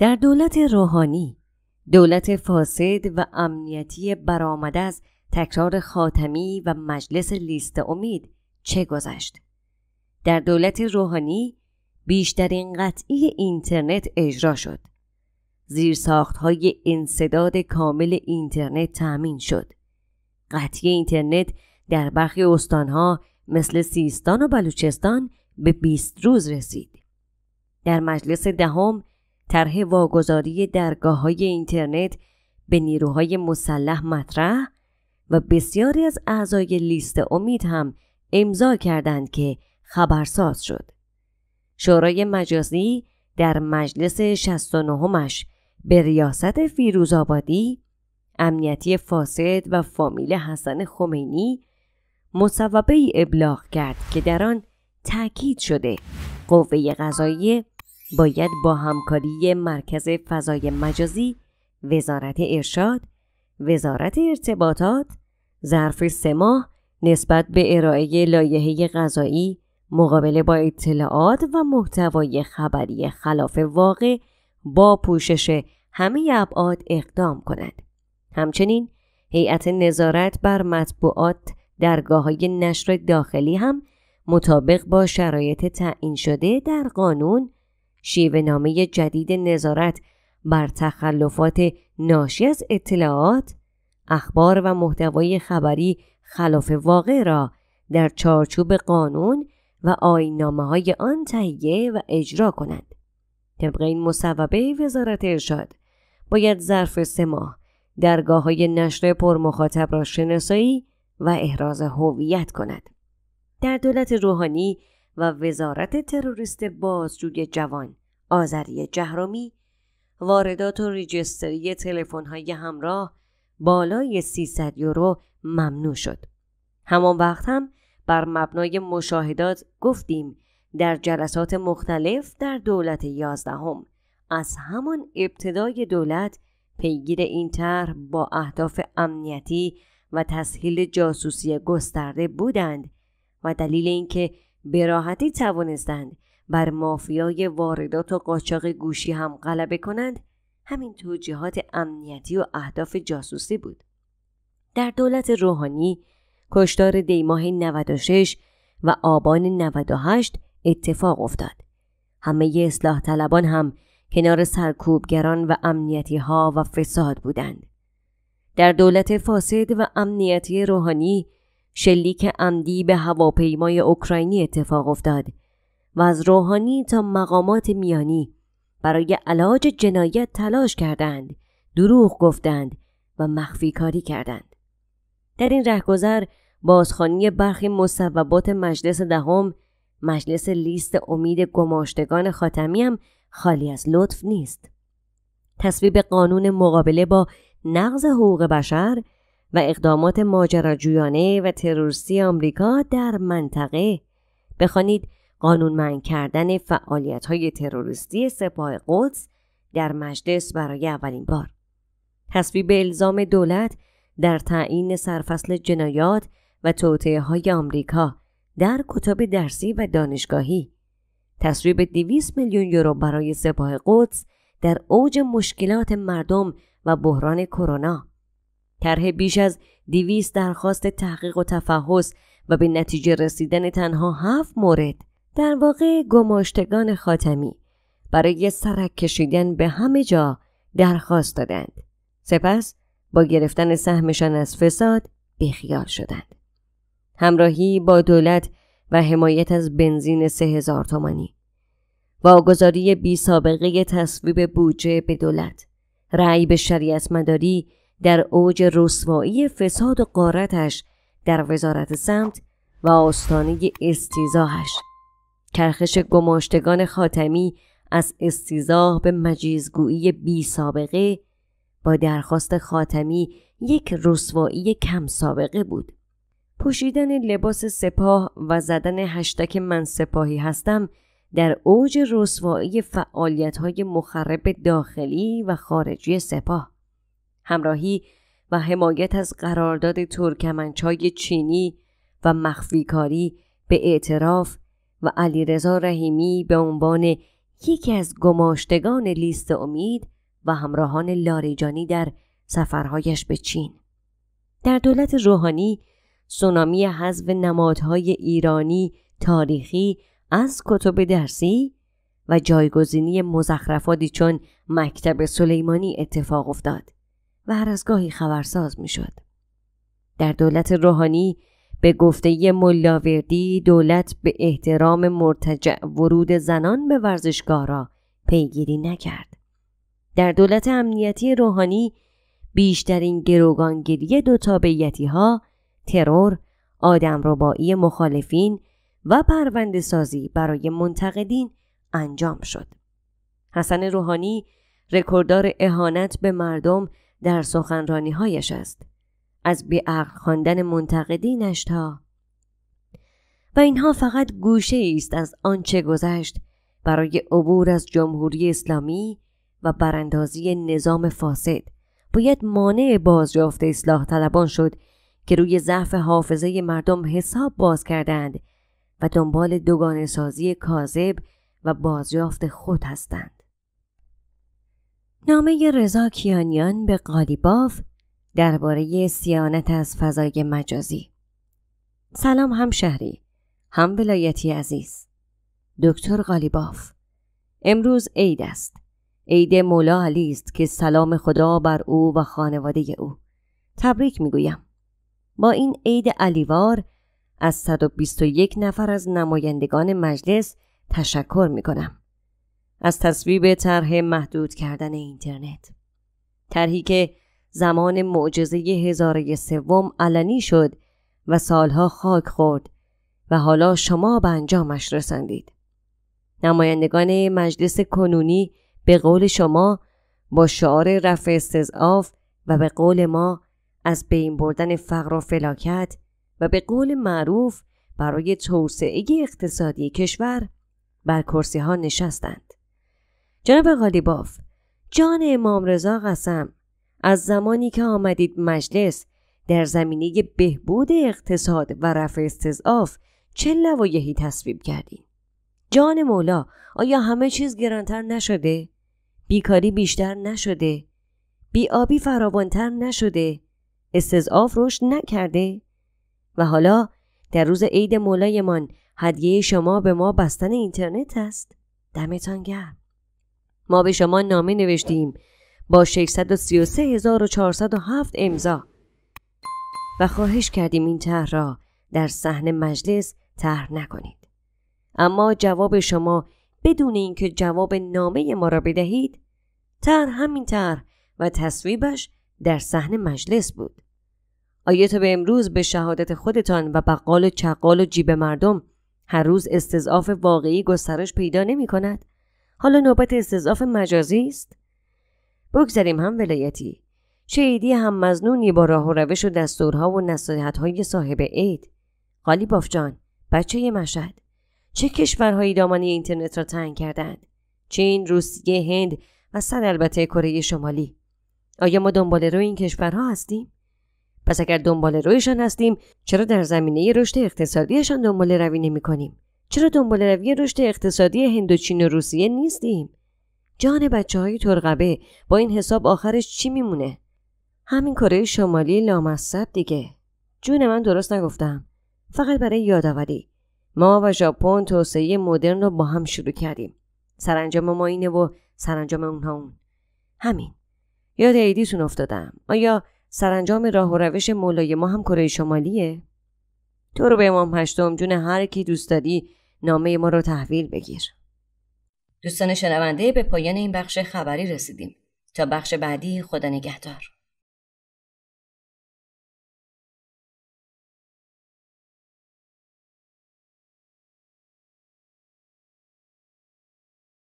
در دولت روحانی دولت فاسد و امنیتی برآمده از تکرار خاتمی و مجلس لیست امید چه گذشت در دولت روحانی بیشترین قطعی اینترنت اجرا شد ساخت های انصداد کامل اینترنت تأمین شد قطعی اینترنت در برخی استانها مثل سیستان و بلوچستان به 20 روز رسید در مجلس دهم طرح واگذاری درگاه های اینترنت به نیروهای مسلح مطرح و بسیاری از اعضای لیست امید هم امضا کردند که خبرساز شد. شورای مجازی در مجلس 69مش به ریاست فیروزآبادی امنیتی فاسد و فامیل حسن خمینی مصوبه ابلاغ کرد که در آن تاکید شده قوه قضاییه باید با همکاری مرکز فضای مجازی، وزارت ارشاد، وزارت ارتباطات ظرف سه ماه نسبت به ارائه لایحه غذایی مقابله با اطلاعات و محتوای خبری خلاف واقع با پوشش همه ابعاد اقدام کند. همچنین هیئت نظارت بر مطبوعات درگاه های نشر داخلی هم مطابق با شرایط تعیین شده در قانون شیوه نامه جدید نظارت بر تخلفات ناشی از اطلاعات، اخبار و محتوای خبری خلاف واقع را در چارچوب قانون و آینامه های آن تهیه و اجرا کند. طبق این مصوبه وزارت ارشاد باید ظرف سه ماه درگاه های نشر پرمخاطب را شناسایی و احراز هویت کند. در دولت روحانی و وزارت تروریست بازجوی جوان آذری جهرومی واردات و تلفن تلفن‌های همراه بالای 300 یورو ممنوع شد. همان وقت هم بر مبنای مشاهدات گفتیم در جلسات مختلف در دولت یازدهم از همان ابتدای دولت پیگیر این طرح با اهداف امنیتی و تسهیل جاسوسی گسترده بودند و دلیل اینکه به راحتی توانستند بر مافیای واردات و قاچاق گوشی هم غلبه کنند همین توجیهات امنیتی و اهداف جاسوسی بود در دولت روحانی کشتار دیماه 96 و آبان 98 اتفاق افتاد همه اصلاح طلبان هم کنار سرکوبگران و امنیتی ها و فساد بودند در دولت فاسد و امنیتی روحانی شلیک عمدی به هواپیمای اوکراینی اتفاق افتاد و از روحانی تا مقامات میانی برای علاج جنایت تلاش کردند دروغ گفتند و مخفی کاری کردند در این رهگذر بازخانی برخی مصوبات مجلس دهم مجلس لیست امید گماشتگان خاتمی هم خالی از لطف نیست تصویب قانون مقابله با نقض حقوق بشر و اقدامات ماجراجویانه و تروریستی آمریکا در منطقه بخوانید قانونمند کردن فعالیت های تروریستی سپاه قدس در مجلس برای اولین بار تصویب الزام دولت در تعیین سرفصل جنایات و توطعه های آمریکا در کتاب درسی و دانشگاهی تصویب 200 میلیون یورو برای سپاه قدس در اوج مشکلات مردم و بحران کرونا طرح بیش از دیویس درخواست تحقیق و تفحص و به نتیجه رسیدن تنها هفت مورد در واقع گماشتگان خاتمی برای سرک کشیدن به همه جا درخواست دادند سپس با گرفتن سهمشان از فساد بیخیال شدند همراهی با دولت و حمایت از بنزین سه هزار تومانی واگذاری بی سابقه تصویب بودجه به دولت رأی به شریعت مداری در اوج رسوایی فساد و قارتش در وزارت سمت و آستانه استیزاهش کرخش گماشتگان خاتمی از استیزاه به مجیزگویی بی سابقه با درخواست خاتمی یک رسوایی کم سابقه بود. پوشیدن لباس سپاه و زدن هشتک من سپاهی هستم در اوج رسوایی فعالیت مخرب داخلی و خارجی سپاه. همراهی و حمایت از قرارداد ترکمنچای چینی و مخفیکاری به اعتراف و علیرضا رحیمی به عنوان یکی از گماشتگان لیست امید و همراهان لاریجانی در سفرهایش به چین در دولت روحانی سونامی حذف نمادهای ایرانی تاریخی از کتب درسی و جایگزینی مزخرفاتی چون مکتب سلیمانی اتفاق افتاد و هر از گاهی خبرساز میشد. در دولت روحانی به گفته ملاوردی دولت به احترام مرتجع ورود زنان به ورزشگاه را پیگیری نکرد. در دولت امنیتی روحانی بیشترین گروگانگیری دو تابعیتی ها، ترور، آدمربایی مخالفین و پرونده سازی برای منتقدین انجام شد. حسن روحانی رکورددار اهانت به مردم در هایش است از بیعقل خواندن منتقدینش تا و اینها فقط گوشه است از آنچه گذشت برای عبور از جمهوری اسلامی و براندازی نظام فاسد باید مانع بازیافت اصلاح طلبان شد که روی ضعف حافظه مردم حساب باز کردند و دنبال دوگانه سازی کاذب و بازیافت خود هستند نامه رضا کیانیان به قالیباف درباره سیانت از فضای مجازی سلام هم شهری هم ولایتی عزیز دکتر قالیباف امروز عید است عید مولا علی است که سلام خدا بر او و خانواده او تبریک میگویم با این عید علیوار از 121 نفر از نمایندگان مجلس تشکر میکنم از تصویب طرح محدود کردن اینترنت طرحی که زمان معجزه هزاره سوم علنی شد و سالها خاک خورد و حالا شما به انجامش رسندید نمایندگان مجلس کنونی به قول شما با شعار رفع استضعاف و به قول ما از بین بردن فقر و فلاکت و به قول معروف برای توسعه اقتصادی کشور بر کرسی ها نشستند. جناب غالیباف جان امام رضا قسم از زمانی که آمدید مجلس در زمینه بهبود اقتصاد و رفع استضعاف چه لوایحی تصویب کردیم جان مولا آیا همه چیز گرانتر نشده بیکاری بیشتر نشده آبی فراوانتر نشده استضعاف رشد نکرده و حالا در روز عید مولایمان هدیه شما به ما بستن اینترنت است دمتان گرم ما به شما نامه نوشتیم با 633407 امضا و خواهش کردیم این طرح را در صحن مجلس طرح نکنید اما جواب شما بدون اینکه جواب نامه ما را بدهید طرح همین طرح و تصویبش در صحن مجلس بود آیا تا به امروز به شهادت خودتان و بقال و چقال و جیب مردم هر روز استضعاف واقعی گسترش پیدا نمی کند؟ حالا نوبت استضاف مجازی است بگذاریم هم ولایتی شهیدی هم مزنونی با راه و روش و دستورها و نصیحتهای صاحب عید قالی بافجان، بچه مشهد چه کشورهایی دامانی اینترنت را تنگ کردند چین روسیه هند و سر البته کره شمالی آیا ما دنبال روی این کشورها هستیم پس اگر دنبال رویشان هستیم چرا در زمینه رشد اقتصادیشان دنبال روی نمی کنیم چرا دنبال روی رشد اقتصادی هندوچین و روسیه نیستیم جان بچه های ترقبه با این حساب آخرش چی میمونه همین کره شمالی لامصب دیگه جون من درست نگفتم فقط برای یادآوری ما و ژاپن توسعه مدرن رو با هم شروع کردیم سرانجام ما اینه و سرانجام اونها اون همین یاد عیدیتون افتادم آیا سرانجام راه و روش مولای ما هم کره شمالیه تو رو به امام هشتم جون هر کی دوست داری نامه ما رو تحویل بگیر دوستان شنونده به پایان این بخش خبری رسیدیم تا بخش بعدی خدا نگهدار